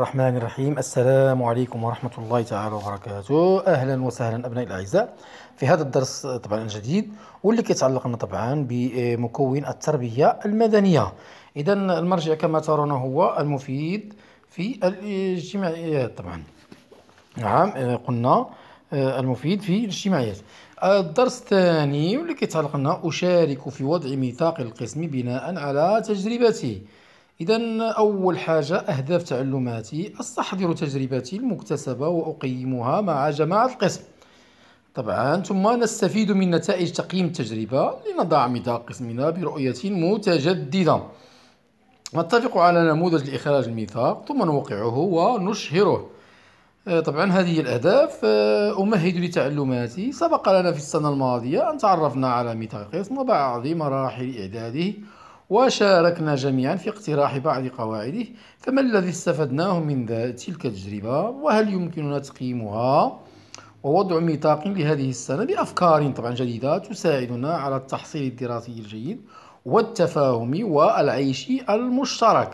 الرحمن الرحيم السلام عليكم ورحمة الله تعالى وبركاته أهلا وسهلا أبنائي الأعزاء في هذا الدرس طبعا الجديد واللي كيتعلق لنا طبعا بمكون التربية المدنية إذا المرجع كما ترون هو المفيد في الاجتماعيات طبعا نعم قلنا آه، المفيد في الاجتماعيات الدرس الثاني واللي كيتعلق لنا أشارك في وضع ميثاق القسم بناء على تجربتي إذا أول حاجة أهداف تعلماتي أستحضر تجربتي المكتسبة وأقيمها مع جماعة القسم طبعا ثم نستفيد من نتائج تقييم التجربة لنضع مدى قسمنا برؤية متجددة نتفق على نموذج لإخراج الميثاق ثم نوقعه ونشهره آه، طبعا هذه الأهداف آه، أمهد لتعلماتي سبق لنا في السنة الماضية أن تعرفنا على ميثاق القسم وبعض مراحل إعداده وشاركنا جميعا في اقتراح بعض قواعده فما الذي استفدناه من تلك التجربة وهل يمكننا تقييمها ووضع ميثاق لهذه السنة بأفكار طبعا جديدة تساعدنا على التحصيل الدراسي الجيد والتفاهم والعيش المشترك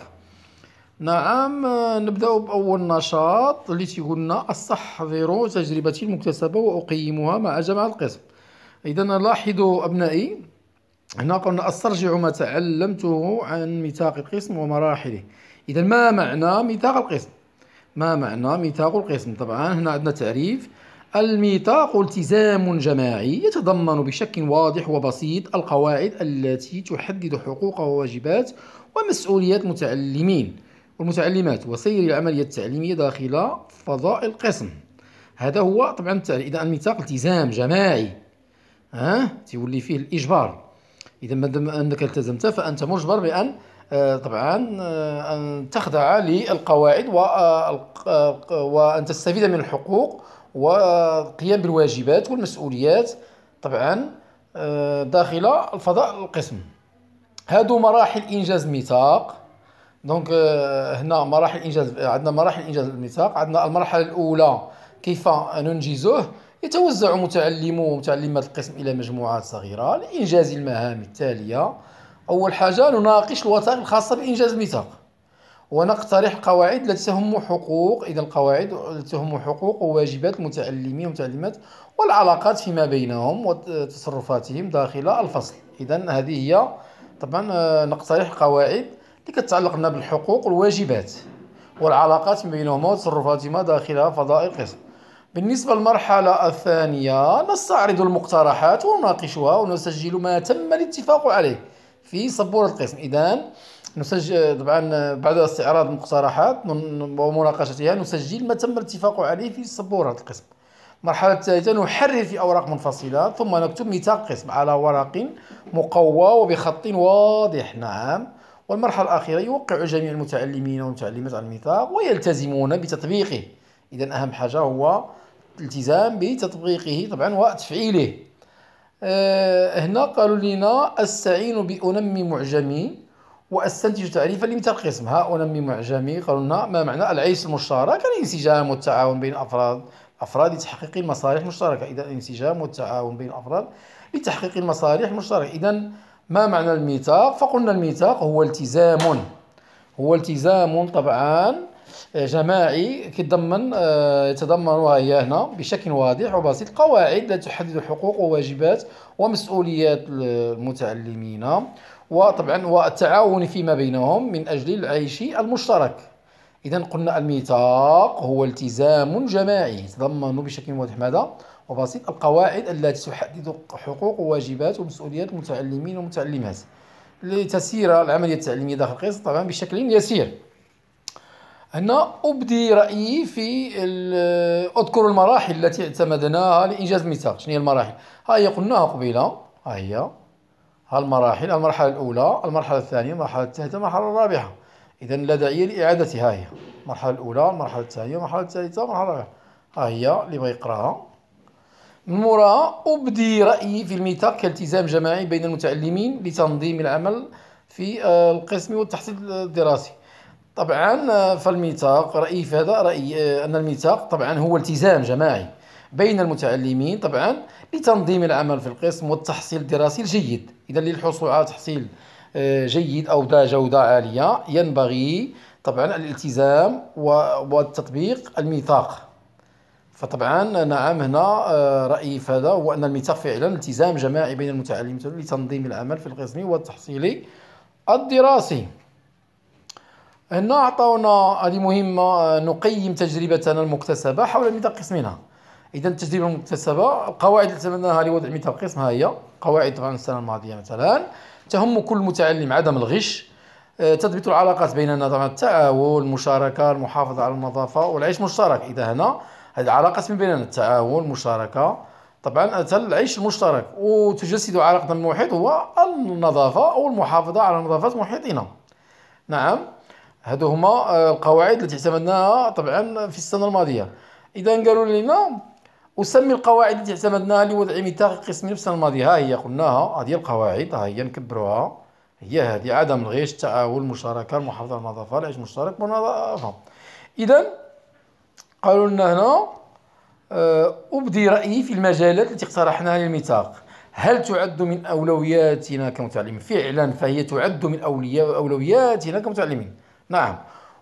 نعم نبدأ بأول نشاط اللي قلنا أستحضر تجربتي المكتسبة وأقيمها مع جمع القسم إذا لاحظوا أبنائي هنا قلنا استرجع ما تعلمته عن ميثاق القسم ومراحله اذا ما معنى ميثاق القسم ما معنى ميثاق القسم طبعا هنا عندنا تعريف الميثاق التزام جماعي يتضمن بشكل واضح وبسيط القواعد التي تحدد حقوق وواجبات ومسؤوليات المتعلمين والمتعلمات وسير العملية التعليمية داخل فضاء القسم هذا هو طبعا إذا الميثاق التزام جماعي ها تولي فيه الإجبار إذا ما دام أنك التزمت فأنت مجبر بأن آه، طبعا آه، أن تخضع للقواعد وأن آه، تستفيد من الحقوق والقيام بالواجبات والمسؤوليات طبعا داخل الفضاء القسم هادو مراحل إنجاز الميثاق دونك هنا مراحل إنجاز عندنا مراحل إنجاز الميثاق عندنا المرحلة الأولى كيف ننجزه يتوزع متعلمو ومتعلمات القسم إلى مجموعات صغيرة لإنجاز المهام التالية أول حاجة نناقش الوثائق الخاصة بإنجاز الميثاق ونقترح القواعد التي تهم حقوق إذا القواعد التي تهم حقوق وواجبات المتعلمين والمتعلمات والعلاقات فيما بينهم وتصرفاتهم داخل الفصل إذا هذه هي طبعا آه، نقترح قواعد اللي كتعلق بالحقوق والواجبات والعلاقات بينهما وتصرفاتهما داخل فضاء القسم بالنسبة للمرحلة الثانية نستعرض المقترحات ونناقشها ونسجل ما تم الاتفاق عليه في سبورة القسم إذا نسجل طبعا بعد استعراض المقترحات ومناقشتها نسجل ما تم الاتفاق عليه في سبورة القسم المرحلة الثالثة نحرر في أوراق منفصلة ثم نكتب ميثاق القسم على ورق مقوى وبخط واضح نعم والمرحلة الأخيرة يوقع جميع المتعلمين والمتعلمات على الميثاق ويلتزمون بتطبيقه إذا أهم حاجة هو الالتزام بتطبيقه طبعا وتفعيله آه، هنا قالوا لنا استعين بانمي معجمي واستنتج تعريفا لمثال قسم ها انمي معجمي قالوا لنا ما معنى العيش المشترك الانسجام يعني والتعاون بين افراد افراد لتحقيق المصالح المشتركه اذا الانسجام والتعاون بين افراد لتحقيق المصالح المشتركه اذا ما معنى الميثاق فقلنا الميثاق هو التزام هو التزام طبعا جماعي كيتضمن آه، يتضمنها هي هنا بشكل واضح وبسيط قواعد تحدد حقوق وواجبات ومسؤوليات المتعلمين وطبعا والتعاون فيما بينهم من اجل العيش المشترك اذا قلنا الميثاق هو التزام جماعي يتضمن بشكل واضح ماذا وبسيط القواعد التي تحدد حقوق وواجبات ومسؤوليات المتعلمين والمتعلمات لتسير العمليه التعليميه داخل القسم طبعا بشكل يسير هنا أبدي رأيي في أذكر المراحل التي اعتمدناها لإنجاز المثال شنو هي المراحل ها هي قلناها قبيلة ها هي ها المراحل المرحلة الأولى المرحلة الثانية المرحلة الثالثة المرحلة الرابعة إذا لا داعي لإعادتها هي المرحلة الأولى المرحلة الثانية المرحلة الثالثة المرحلة الرابعة ها هي اللي بغى يقراها من موراها أبدي رأيي في الميثاق كالتزام جماعي بين المتعلمين لتنظيم العمل في آه، القسم والتحصيل الدراسي طبعا آه، فالميثاق رأيي في هذا رأيي آه، أن الميثاق طبعا هو التزام جماعي بين المتعلمين طبعا لتنظيم العمل في القسم والتحصيل الدراسي الجيد إذا للحصول على تحصيل آه، جيد أو ذا جودة عالية ينبغي طبعا الالتزام والتطبيق الميثاق فطبعا نعم هنا رأيي في هذا هو أن الميثاق فعلا التزام جماعي بين المتعلمين لتنظيم العمل في القسم والتحصيل الدراسي هنا عطاونا هذه مهمة آه، نقيم تجربتنا المكتسبة حول ميتا قسمنا إذا التجربة المكتسبة القواعد التي تبناها لوضع ميتا قسم ها هي قواعد السنة الماضية مثلا تهم كل متعلم عدم الغش آه، تضبط العلاقات بيننا طبعا التعاون المشاركة المحافظة على النظافة والعيش المشترك إذا هنا هذه العلاقات من بيننا التعاون المشاركة طبعا العيش المشترك وتجسد علاقة المحيط هو النظافة أو المحافظة على نظافة محيطنا نعم هادو هما آه، القواعد التي اعتمدناها طبعا في السنه الماضيه اذا قالوا لنا اسمي القواعد التي اعتمدناها لوضع ميثاق قسمي في السنه الماضيه ها هي قلناها هذه القواعد ها هي نكبروها هي هذه عدم الغش التعاون المشاركه المحافظه على النظافه العيش المشترك والنظافه اذا قالوا لنا هنا آه، ابدي رايي في المجالات التي اقترحناها للميثاق هل تعد من اولوياتنا كمتعلمين فعلا فهي تعد من اولوياتنا كمتعلمين نعم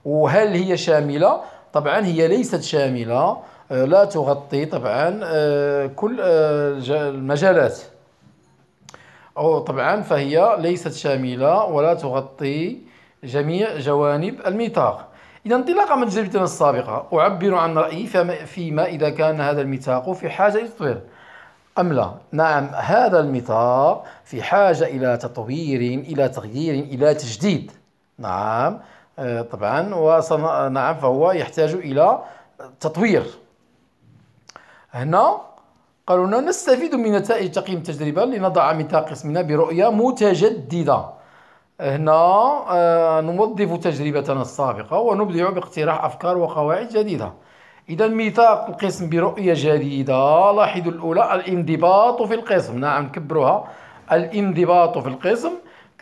وهل هي شاملة؟ طبعا هي ليست شاملة آه، لا تغطي طبعا آه، كل آه، المجالات أو طبعا فهي ليست شاملة ولا تغطي جميع جوانب الميثاق إذا انطلاقا من تجربتنا السابقة أعبر عن رأيي فيما إذا كان هذا الميثاق في حاجة إلى تطوير أم لا؟ نعم هذا الميثاق في حاجة إلى تطوير إلى تغيير إلى تجديد نعم آه، طبعا وصنع نعم فهو يحتاج الى تطوير هنا قالوا لنا نستفيد من نتائج تقييم التجربه لنضع ميثاق قسمنا برؤيه متجدده هنا آه، نوظف تجربتنا السابقه ونبدع باقتراح افكار وقواعد جديده اذا ميثاق القسم برؤيه جديده لاحظوا الاولى الانضباط في القسم نعم نكبروها الانضباط في القسم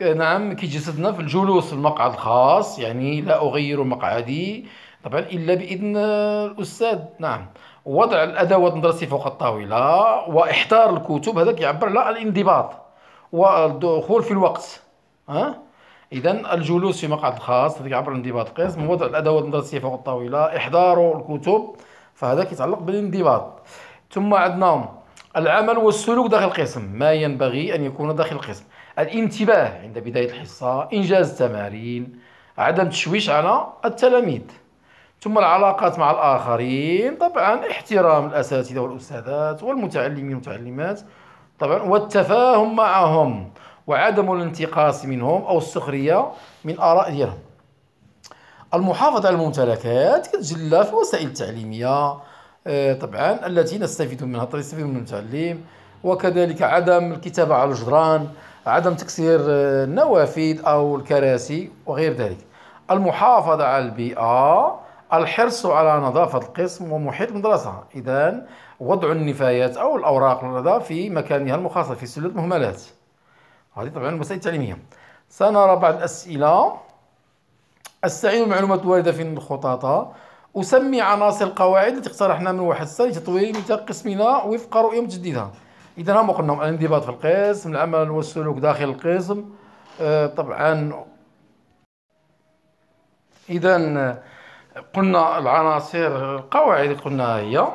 نعم كيجسدنا في الجلوس في المقعد الخاص يعني لا أغير مقعدي طبعا إلا بإذن الأستاذ نعم وضع الأدوات المدرسية فوق الطاولة وإحضار الكتب هذا يعبر على الانضباط والدخول في الوقت ها إذا الجلوس في مقعد خاص هذا يعبر عن انضباط القسم وضع الأدوات المدرسية فوق الطاولة إحضار الكتب فهذا كيتعلق بالانضباط ثم عندنا العمل والسلوك داخل القسم ما ينبغي أن يكون داخل القسم الانتباه عند بداية الحصة إنجاز التمارين عدم التشويش على التلاميذ ثم العلاقات مع الآخرين طبعا احترام الأساتذة والأستاذات والمتعلمين والمتعلمات طبعا والتفاهم معهم وعدم الانتقاص منهم أو السخرية من آراء ديالهم المحافظة على الممتلكات كتجلى في الوسائل التعليمية آه، طبعا التي نستفيد منها يستفيد منها المتعلم وكذلك عدم الكتابة على الجدران عدم تكسير آه، النوافذ أو الكراسي وغير ذلك المحافظة على البيئة الحرص على نظافة القسم ومحيط المدرسة إذا وضع النفايات أو الأوراق في مكانها المخصص في سلة مهملات هذه طبعا المسائل التعليمية سنرى بعض الأسئلة استعين المعلومات الواردة في الخطاطة أسمي عناصر القواعد التي اقترحناها من واحد ستة لتطوير قسمنا وفق رؤية متجددة إذا هما قلنا الانضباط في القسم العمل والسلوك داخل القسم آه طبعا إذا قلنا العناصر القواعد قلنا هي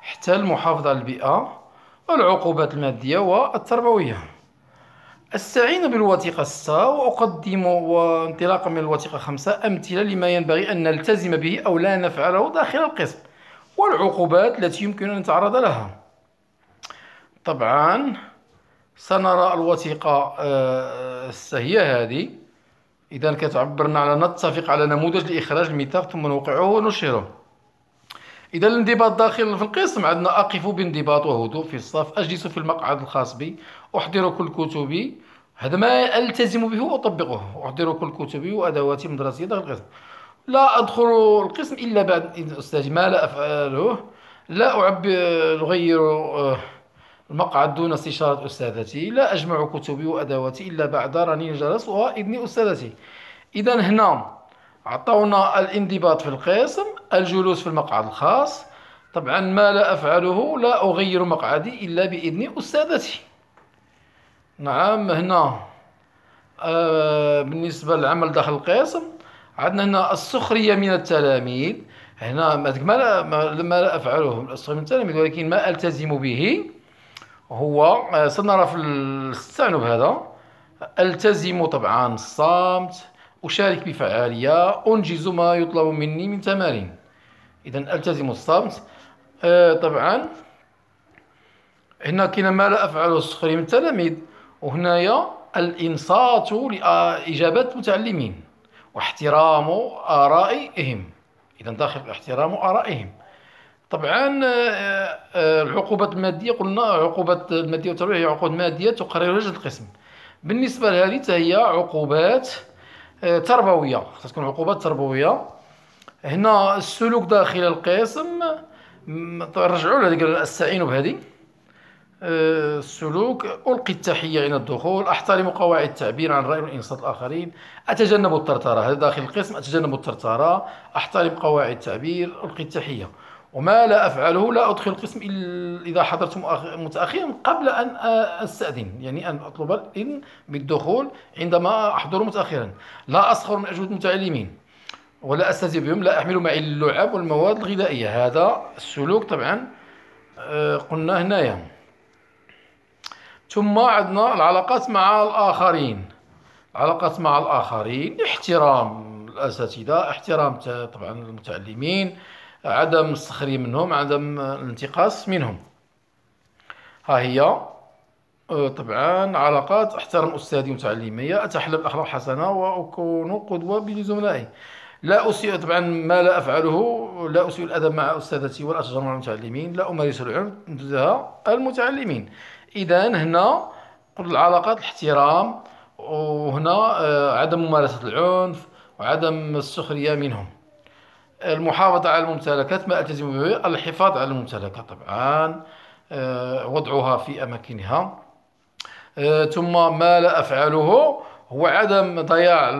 حتى المحافظة على البيئة والعقوبات المادية والتربوية أستعين بالوثيقة 6 وأقدم وانطلاقا من الوثيقة 5 أمثلة لما ينبغي أن نلتزم به أو لا نفعله داخل القسم والعقوبات التي يمكن أن نتعرض لها طبعا سنرى الوثيقة آه، هي هذه إذا كتعبرنا على نتفق على نموذج لإخراج الميثاق ثم نوقعه ونشره إذا الانضباط داخل في القسم عندنا أقف بانضباط وهدوء في الصف أجلس في المقعد الخاص بي أحضر كل كتبي هذا ما ألتزم به وأطبقه أحضر كل كتبي وأدواتي المدرسية داخل القسم لا أدخل القسم إلا بعد إذن أستاذي ما لا أفعله لا أعبر أغير آه، المقعد دون استشارة أستاذتي لا أجمع كتبي وأدواتي إلا بعد رنين جلس وإذن أستاذتي إذا هنا عطونا الانضباط في القسم الجلوس في المقعد الخاص طبعا ما لا أفعله لا أغير مقعدي إلا بإذن أستاذتي نعم هنا آه بالنسبة للعمل داخل القسم عندنا هنا السخرية من التلاميذ هنا ما لا ما لا أفعله السخرية من التلاميذ ولكن ما ألتزم به هو آه سنرى في التعنب هذا ألتزم طبعا الصامت أشارك بفعالية أنجز ما يطلب مني من تمارين إذا ألتزم الصامت آه طبعا هنا كاين ما لا أفعله السخرية من التلاميذ وهنايا الإنصات لإجابات المتعلمين واحترام آرائهم إذا داخل احترام آرائهم طبعا آه، آه، العقوبات المادية قلنا عقوبات المادية والتربية هي عقوبات مادية تقرر لجنة القسم بالنسبة لهذه هي عقوبات آه، تربوية تكون عقوبات تربوية هنا السلوك داخل القسم رجعوا لهذيك استعينوا بهذه السلوك ألقي التحية عند الدخول أحترم قواعد التعبير عن الرأي والإنصات الآخرين أتجنب الترترة هذا داخل القسم أتجنب الترترة أحترم قواعد التعبير ألقي التحية وما لا أفعله لا أدخل القسم إذا حضرت متأخرا قبل أن آه، أستأذن يعني أن أطلب الإذن بالدخول عندما أحضر متأخرا لا أسخر من أجود المتعلمين ولا أستهزئ بهم لا أحمل معي اللعب والمواد الغذائية هذا السلوك طبعا آه، قلنا هنايا ثم عندنا العلاقات مع الآخرين علاقات مع الآخرين احترام الأساتذة احترام طبعا المتعلمين عدم السخرية منهم عدم الانتقاص منهم ها هي آه، طبعا علاقات احترم أستاذي ومتعلمي أتحلى اخلاق حسنه وأكون قدوة بزملائي لا أسيء طبعا ما لا أفعله لا أسيء الأدب مع أستاذتي ولا أشجر مع المتعلمين لا أمارس العنف ضدها المتعلمين اذا هنا العلاقات الاحترام وهنا آه، عدم ممارسة العنف وعدم السخرية منهم المحافظة على الممتلكات ما ألتزم به الحفاظ على الممتلكات طبعا آه، وضعها في أماكنها آه، ثم ما لا أفعله هو عدم ضياع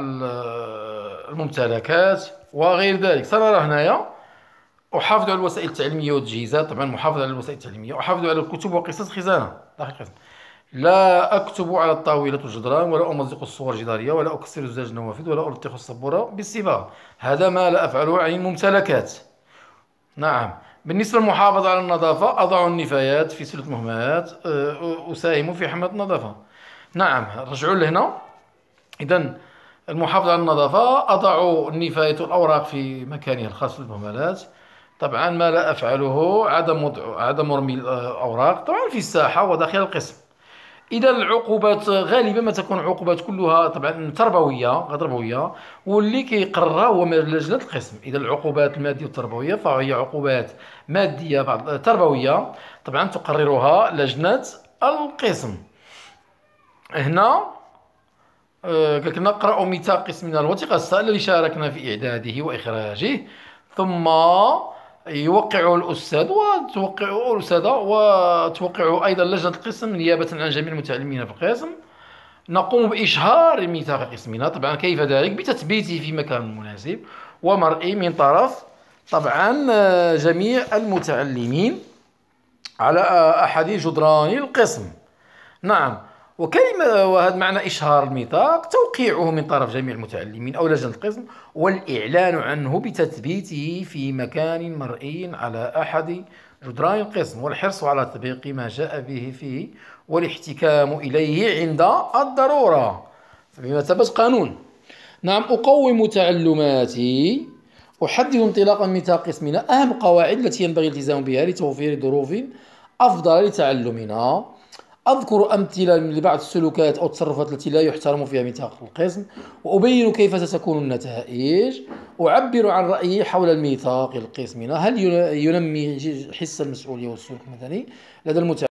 الممتلكات وغير ذلك سنرى هنايا احافظ على الوسائل التعليميه والتجهيزات طبعا محافظه على الوسائل التعليميه احافظ على الكتب وقصص خزانه داخل القسم لا اكتب على الطاوله الجدران ولا امزق الصور الجداريه ولا اكسر زجاج النوافذ ولا الطخ السبوره بالصباغه هذا ما لا افعله عن الممتلكات نعم بالنسبة للمحافظة على النظافة أضع النفايات في سلة مهمات أه، أساهم في حماية النظافة نعم رجعوا لهنا إذا المحافظة على النظافة أضع النفايات والأوراق في مكانها الخاص بالمهملات طبعا ما لا افعله عدم وضع عدم رمي الاوراق طبعا في الساحه وداخل القسم اذا العقوبات غالبا ما تكون عقوبات كلها طبعا تربويه تربويه واللي كيقررها هو لجنه القسم اذا العقوبات الماديه والتربويه فهي عقوبات ماديه بعض تربويه طبعا تقررها لجنه القسم هنا آه، قلت نقرا ميثاق قسمنا الوثيقه السائله اللي شاركنا في اعداده واخراجه ثم يوقع الأستاذ وتوقع الأستاذة وتوقع أيضا لجنة القسم نيابة عن جميع المتعلمين في القسم نقوم بإشهار ميثاق قسمنا طبعا كيف ذلك بتثبيته في مكان مناسب ومرئي من طرف طبعا آه، جميع المتعلمين على آه، أحد جدران القسم نعم وكلمة وهذا معنى إشهار الميثاق توقيعه من طرف جميع المتعلمين أو لجنة القسم والإعلان عنه بتثبيته في مكان مرئي على أحد جدران القسم والحرص على تطبيق ما جاء به فيه والاحتكام إليه عند الضرورة بمثابة قانون نعم أقوم تعلماتي أحدد انطلاقا من قسمنا أهم قواعد التي ينبغي الالتزام بها لتوفير ظروف أفضل لتعلمنا أذكر أمثلة لبعض السلوكات أو التصرفات التي لا يحترم فيها ميثاق القسم وأبين كيف ستكون النتائج أعبر عن رأيي حول الميثاق القسمي هل ينمي حس المسؤولية والسلوك المدني لدى المتابع